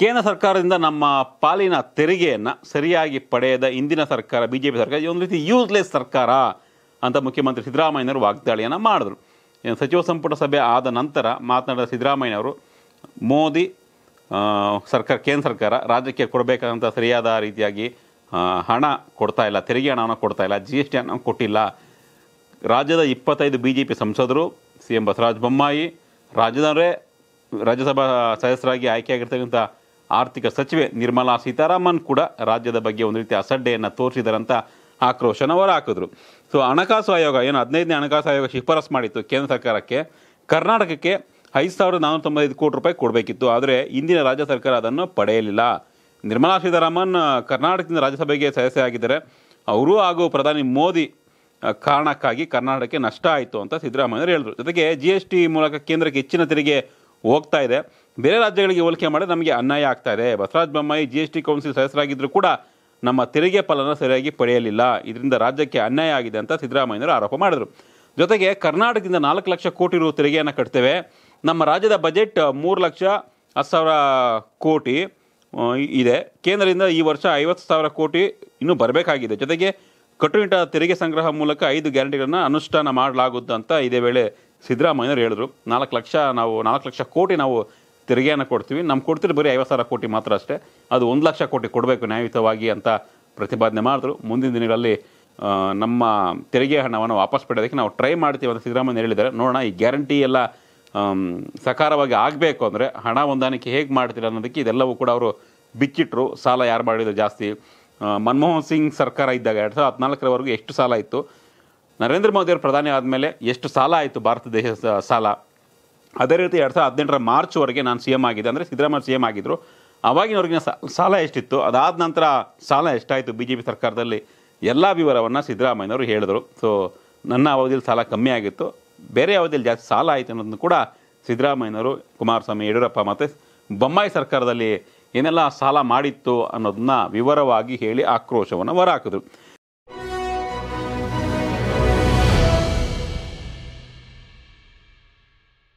ಕೇಂದ್ರ ಸರ್ಕಾರದಿಂದ ನಮ್ಮ ಪಾಲಿನ ತೆರಿಗೆಯನ್ನು ಸರಿಯಾಗಿ ಪಡೆಯದ ಇಂದಿನ ಸರ್ಕಾರ ಬಿ ಜೆ ಪಿ ಸರ್ಕಾರ ಒಂದು ರೀತಿ ಯೂಸ್ಲೆಸ್ ಸರ್ಕಾರ ಅಂತ ಮುಖ್ಯಮಂತ್ರಿ ಸಿದ್ದರಾಮಯ್ಯನವರು ವಾಗ್ದಾಳಿಯನ್ನು ಮಾಡಿದರು ಸಚಿವ ಸಂಪುಟ ಸಭೆ ಆದ ನಂತರ ಮಾತನಾಡಿದ ಸಿದ್ದರಾಮಯ್ಯನವರು ಮೋದಿ ಸರ್ಕಾರ ಕೇಂದ್ರ ಸರ್ಕಾರ ರಾಜ್ಯಕ್ಕೆ ಕೊಡಬೇಕಾದಂಥ ಸರಿಯಾದ ರೀತಿಯಾಗಿ ಹಣ ಕೊಡ್ತಾ ಇಲ್ಲ ತೆರಿಗೆ ಹಣವನ್ನು ಕೊಡ್ತಾ ಇಲ್ಲ ಜಿ ಎಸ್ ಟಿ ಹಣ ಕೊಟ್ಟಿಲ್ಲ ರಾಜ್ಯದ ಇಪ್ಪತ್ತೈದು ಬಿ ಜೆ ಪಿ ಸಂಸದರು ಸಿ ಎಂ ಬಸವರಾಜ ಬೊಮ್ಮಾಯಿ ರಾಜ್ಯದವರೇ ರಾಜ್ಯಸಭಾ ಸದಸ್ಯರಾಗಿ ಆಯ್ಕೆಯಾಗಿರ್ತಕ್ಕಂಥ ಆರ್ಥಿಕ ಸಚಿವೆ ನಿರ್ಮಲಾ ಸೀತಾರಾಮನ್ ಕೂಡ ರಾಜ್ಯದ ಬಗ್ಗೆ ಒಂದು ರೀತಿ ಅಸಡ್ಡೆಯನ್ನು ತೋರಿಸಿದರಂತ ಆಕ್ರೋಶನ ಹಾಕಿದ್ರು ಸೊ ಹಣಕಾಸು ಆಯೋಗ ಏನು ಹದಿನೈದನೇ ಹಣಕಾಸು ಆಯೋಗ ಶಿಫಾರಸು ಮಾಡಿತ್ತು ಕೇಂದ್ರ ಸರ್ಕಾರಕ್ಕೆ ಕರ್ನಾಟಕಕ್ಕೆ ಐದು ಸಾವಿರದ ನಾನ್ನೂರ ತೊಂಬತ್ತೈದು ಕೋಟಿ ರೂಪಾಯಿ ಕೊಡಬೇಕಿತ್ತು ಆದರೆ ಇಂದಿನ ರಾಜ್ಯ ಸರ್ಕಾರ ಅದನ್ನು ಪಡೆಯಲಿಲ್ಲ ನಿರ್ಮಲಾ ಸೀತಾರಾಮನ್ ಕರ್ನಾಟಕದಿಂದ ರಾಜ್ಯಸಭೆಗೆ ಆಗಿದ್ದಾರೆ ಅವರು ಹಾಗೂ ಪ್ರಧಾನಿ ಮೋದಿ ಕಾರಣಕ್ಕಾಗಿ ಕರ್ನಾಟಕಕ್ಕೆ ನಷ್ಟ ಆಯಿತು ಅಂತ ಸಿದ್ದರಾಮಯ್ಯ ಹೇಳಿದ್ರು ಜೊತೆಗೆ ಜಿ ಎಸ್ ಟಿ ಮೂಲಕ ಕೇಂದ್ರಕ್ಕೆ ಹೆಚ್ಚಿನ ತೆರಿಗೆ ಹೋಗ್ತಾ ಇದೆ ಬೇರೆ ರಾಜ್ಯಗಳಿಗೆ ಹೋಲಿಕೆ ಮಾಡಿ ನಮಗೆ ಅನ್ಯಾಯ ಆಗ್ತಾ ಇದೆ Basavaraj Bommai G S T council ಸದಸ್ಯರಾಗಿದ್ದರೂ ಕೂಡ ನಮ್ಮ ತೆರಿಗೆ ಫಲನ ಸರಿಯಾಗಿ ಪಡೆಯಲಿಲ್ಲ ಇದರಿಂದ ರಾಜ್ಯಕ್ಕೆ ಅನ್ಯಾಯ ಆಗಿದೆ ಅಂತ ಸಿದ್ದರಾಮಯ್ಯನವರು ಆರೋಪ ಮಾಡಿದರು ಜೊತೆಗೆ ಕರ್ನಾಟಕದಿಂದ ನಾಲ್ಕು ಲಕ್ಷ ಕೋಟಿ ರು ತೆರಿಗೆಯನ್ನು ಕಟ್ತೇವೆ ನಮ್ಮ ರಾಜ್ಯದ ಬಜೆಟ್ ಮೂರು ಲಕ್ಷ ಹತ್ತು ಸಾವಿರ ಕೋಟಿ ಇದೆ ಕೇಂದ್ರದಿಂದ ಈ ವರ್ಷ ಐವತ್ತು ಸಾವಿರ ಕೋಟಿ ಇನ್ನೂ ಬರಬೇಕಾಗಿದೆ ಜೊತೆಗೆ ಕಟ್ಟುನಿಟ್ಟ ತೆರಿಗೆ ಸಂಗ್ರಹ ಮೂಲಕ ಐದು ಗ್ಯಾರಂಟಿಗಳನ್ನು ಅನುಷ್ಠಾನ ಅಂತ ಇದೇ ವೇಳೆ ಸಿದ್ದರಾಮಯ್ಯವರು ಹೇಳಿದರು ನಾಲ್ಕು ಲಕ್ಷ ನಾವು ನಾಲ್ಕು ಲಕ್ಷ ಕೋಟಿ ನಾವು ತೆರಿಗೆಯನ್ನು ಕೊಡ್ತೀವಿ ನಮ್ಮ ಕೊಡ್ತಿರೋ ಬರೀ ಐವತ್ತು ಸಾವಿರ ಕೋಟಿ ಮಾತ್ರ ಅಷ್ಟೇ ಅದು ಒಂದು ಲಕ್ಷ ಕೋಟಿ ಕೊಡಬೇಕು ನ್ಯಾಯಯುತವಾಗಿ ಅಂತ ಪ್ರತಿಪಾದನೆ ಮಾಡಿದ್ರು ಮುಂದಿನ ದಿನಗಳಲ್ಲಿ ನಮ್ಮ ತೆರಿಗೆ ಹಣವನ್ನು ವಾಪಸ್ ಪಡೆಯೋದಕ್ಕೆ ನಾವು ಟ್ರೈ ಮಾಡ್ತೀವಿ ಅಂತ ಸಿದ್ದರಾಮಯ್ಯ ಹೇಳಿದ್ದಾರೆ ನೋಡೋಣ ಈ ಗ್ಯಾರಂಟಿ ಎಲ್ಲ ಸಕಾರವಾಗಿ ಆಗಬೇಕು ಅಂದರೆ ಹಣ ಹೊಂದಾಣಿಕೆ ಹೇಗೆ ಮಾಡ್ತೀರ ಅನ್ನೋದಕ್ಕೆ ಇದೆಲ್ಲವೂ ಕೂಡ ಅವರು ಬಿಚ್ಚಿಟ್ರು ಸಾಲ ಯಾರು ಮಾಡಿದ್ರು ಜಾಸ್ತಿ ಮನಮೋಹನ್ ಸಿಂಗ್ ಸರ್ಕಾರ ಇದ್ದಾಗ ಎರಡು ಸಾವಿರದ ಹದಿನಾಲ್ಕರವರೆಗೂ ಎಷ್ಟು ಸಾಲ ಇತ್ತು ನರೇಂದ್ರ ಮೋದಿಯವರು ಪ್ರಧಾನಿ ಆದಮೇಲೆ ಎಷ್ಟು ಸಾಲ ಆಯಿತು ಭಾರತ ದೇಶದ ಸಾಲ ಅದೇ ರೀತಿ ಎರಡು ಸಾವಿರದ ಹದಿನೆಂಟರ ಮಾರ್ಚ್ವರೆಗೆ ನಾನು ಸಿ ಎಮ್ ಆಗಿದ್ದೆ ಅಂದರೆ ಸಿದ್ದರಾಮಯ್ಯ ಸಿ ಎಮ್ ಆಗಿದ್ದರು ಆವಾಗಿನವರೆಗಿನ ಸಾಲ ಎಷ್ಟಿತ್ತು ಅದಾದ ನಂತರ ಸಾಲ ಎಷ್ಟಾಯಿತು ಬಿ ಜೆ ಪಿ ಸರ್ಕಾರದಲ್ಲಿ ಎಲ್ಲ ವಿವರವನ್ನು ಸಿದ್ದರಾಮಯ್ಯನವರು ಹೇಳಿದರು ಸೊ ನನ್ನ ಅವಧಿಯಲ್ಲಿ ಸಾಲ ಕಮ್ಮಿ ಆಗಿತ್ತು ಬೇರೆ ಅವಧಿಯಲ್ಲಿ ಜಾಸ್ತಿ ಸಾಲ ಆಯಿತು ಅನ್ನೋದನ್ನು ಕೂಡ ಸಿದ್ದರಾಮಯ್ಯನವರು ಕುಮಾರಸ್ವಾಮಿ ಯಡಿಯೂರಪ್ಪ ಮತ್ತು ಬೊಮ್ಮಾಯಿ ಸರ್ಕಾರದಲ್ಲಿ ಏನೆಲ್ಲ ಸಾಲ ಮಾಡಿತ್ತು ಅನ್ನೋದನ್ನ ವಿವರವಾಗಿ ಹೇಳಿ ಆಕ್ರೋಶವನ್ನು ಹೊರಹಾಕಿದ್ರು